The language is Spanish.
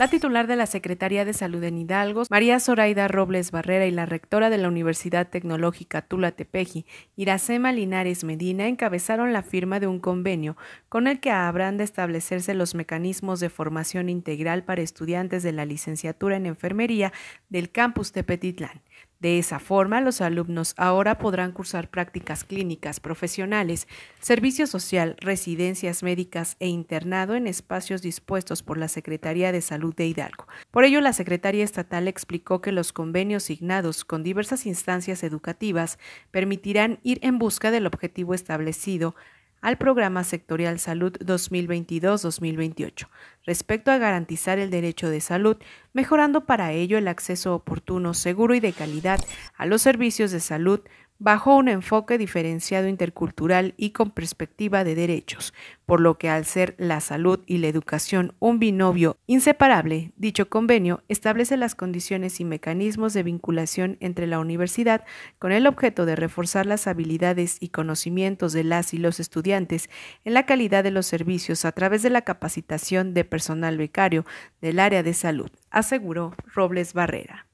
La titular de la Secretaría de Salud en Hidalgo, María Zoraida Robles Barrera y la rectora de la Universidad Tecnológica Tula Tepeji, Iracema Linares Medina, encabezaron la firma de un convenio con el que habrán de establecerse los mecanismos de formación integral para estudiantes de la licenciatura en enfermería del campus Tepetitlán de esa forma, los alumnos ahora podrán cursar prácticas clínicas profesionales, servicio social, residencias médicas e internado en espacios dispuestos por la Secretaría de Salud de Hidalgo. Por ello, la Secretaría Estatal explicó que los convenios signados con diversas instancias educativas permitirán ir en busca del objetivo establecido al Programa Sectorial Salud 2022-2028, respecto a garantizar el derecho de salud, mejorando para ello el acceso oportuno, seguro y de calidad a los servicios de salud, bajo un enfoque diferenciado intercultural y con perspectiva de derechos, por lo que al ser la salud y la educación un binomio inseparable, dicho convenio establece las condiciones y mecanismos de vinculación entre la universidad con el objeto de reforzar las habilidades y conocimientos de las y los estudiantes en la calidad de los servicios a través de la capacitación de personal becario del área de salud, aseguró Robles Barrera.